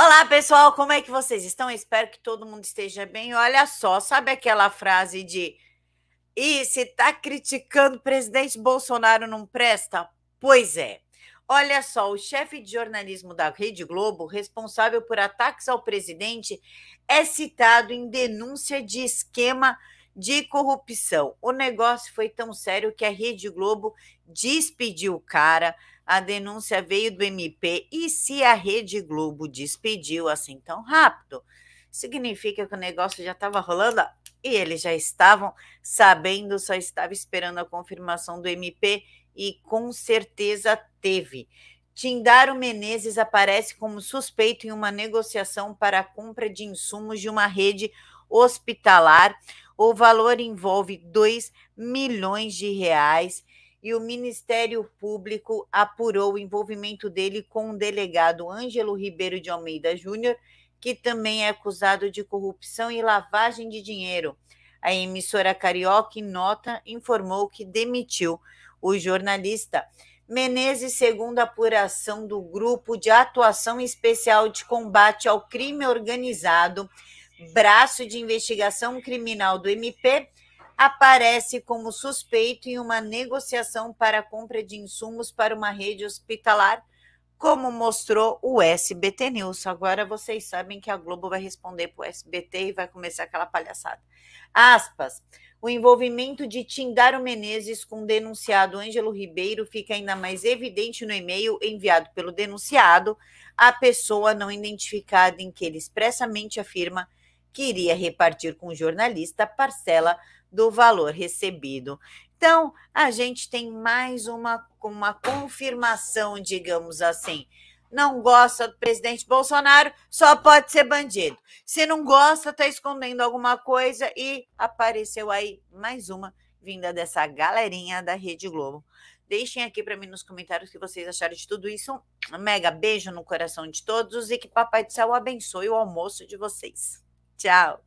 Olá, pessoal, como é que vocês estão? espero que todo mundo esteja bem. Olha só, sabe aquela frase de e se tá criticando o presidente Bolsonaro não presta? Pois é. Olha só, o chefe de jornalismo da Rede Globo, responsável por ataques ao presidente, é citado em denúncia de esquema de corrupção. O negócio foi tão sério que a Rede Globo despediu o cara. A denúncia veio do MP. E se a Rede Globo despediu assim tão rápido, significa que o negócio já estava rolando e eles já estavam sabendo, só estava esperando a confirmação do MP e com certeza teve. Tindaro Menezes aparece como suspeito em uma negociação para a compra de insumos de uma rede hospitalar. O valor envolve 2 milhões de reais e o Ministério Público apurou o envolvimento dele com o delegado Ângelo Ribeiro de Almeida Júnior, que também é acusado de corrupção e lavagem de dinheiro. A emissora carioca em nota informou que demitiu o jornalista Menezes, segundo a apuração do Grupo de Atuação Especial de Combate ao Crime Organizado braço de investigação criminal do MP, aparece como suspeito em uma negociação para a compra de insumos para uma rede hospitalar, como mostrou o SBT News. Agora vocês sabem que a Globo vai responder para o SBT e vai começar aquela palhaçada. Aspas. O envolvimento de Tindaro Menezes com o denunciado Ângelo Ribeiro fica ainda mais evidente no e-mail enviado pelo denunciado à pessoa não identificada, em que ele expressamente afirma queria repartir com o jornalista parcela do valor recebido. Então, a gente tem mais uma, uma confirmação, digamos assim. Não gosta do presidente Bolsonaro, só pode ser bandido. Se não gosta, está escondendo alguma coisa e apareceu aí mais uma vinda dessa galerinha da Rede Globo. Deixem aqui para mim nos comentários o que vocês acharam de tudo isso. Um mega beijo no coração de todos e que Papai do Céu abençoe o almoço de vocês. Tchau!